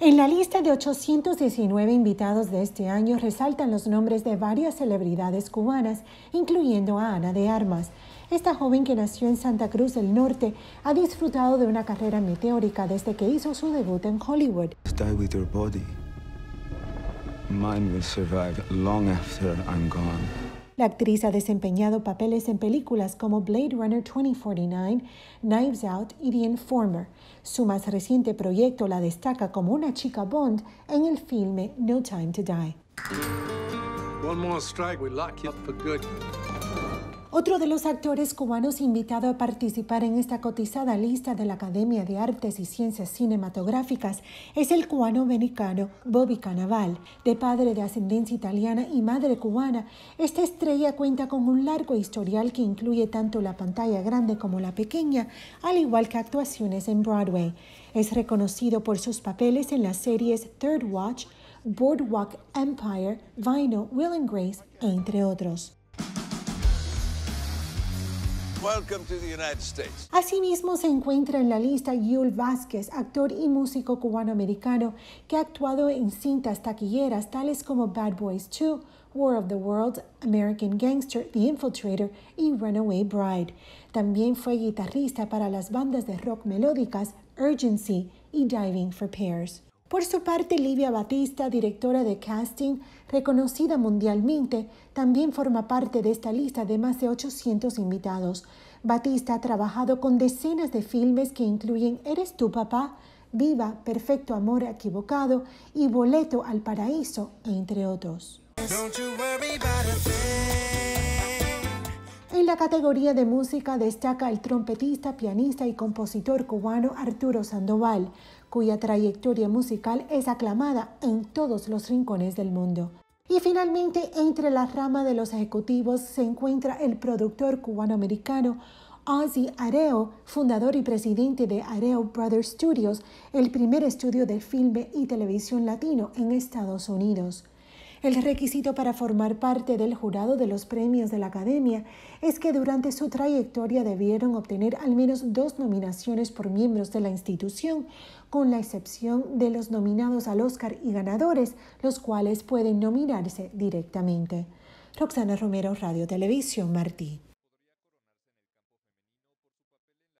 En la lista de 819 invitados de este año resaltan los nombres de varias celebridades cubanas, incluyendo a Ana de Armas. Esta joven que nació en Santa Cruz del Norte ha disfrutado de una carrera meteórica desde que hizo su debut en Hollywood. with long after I'm gone. La actriz ha desempeñado papeles en películas como Blade Runner 2049, Knives Out y The Informer. Su más reciente proyecto la destaca como una chica Bond en el filme No Time to Die. One more strike, for good. Otro de los actores cubanos invitado a participar en esta cotizada lista de la Academia de Artes y Ciencias Cinematográficas es el cubano venicano Bobby Cannavale. De padre de ascendencia italiana y madre cubana, esta estrella cuenta con un largo historial que incluye tanto la pantalla grande como la pequeña, al igual que actuaciones en Broadway. Es reconocido por sus papeles en las series Third Watch, Boardwalk Empire, Vino, Will and Grace, entre otros. To the United States. Asimismo se encuentra en la lista Yul Vázquez, actor y músico cubano-americano que ha actuado en cintas taquilleras tales como Bad Boys 2, War of the Worlds, American Gangster, The Infiltrator y Runaway Bride. También fue guitarrista para las bandas de rock melódicas Urgency y Diving for Pairs. Por su parte, Livia Batista, directora de casting, reconocida mundialmente, también forma parte de esta lista de más de 800 invitados. Batista ha trabajado con decenas de filmes que incluyen Eres tu papá, Viva, Perfecto Amor Equivocado y Boleto al Paraíso, entre otros. En la categoría de música destaca el trompetista, pianista y compositor cubano Arturo Sandoval, cuya trayectoria musical es aclamada en todos los rincones del mundo. Y finalmente, entre la rama de los ejecutivos se encuentra el productor cubano-americano Ozzy Areo, fundador y presidente de Areo Brothers Studios, el primer estudio de filme y televisión latino en Estados Unidos. El requisito para formar parte del jurado de los premios de la Academia es que durante su trayectoria debieron obtener al menos dos nominaciones por miembros de la institución, con la excepción de los nominados al Oscar y ganadores, los cuales pueden nominarse directamente. Roxana Romero, Radio Televisión, Martí.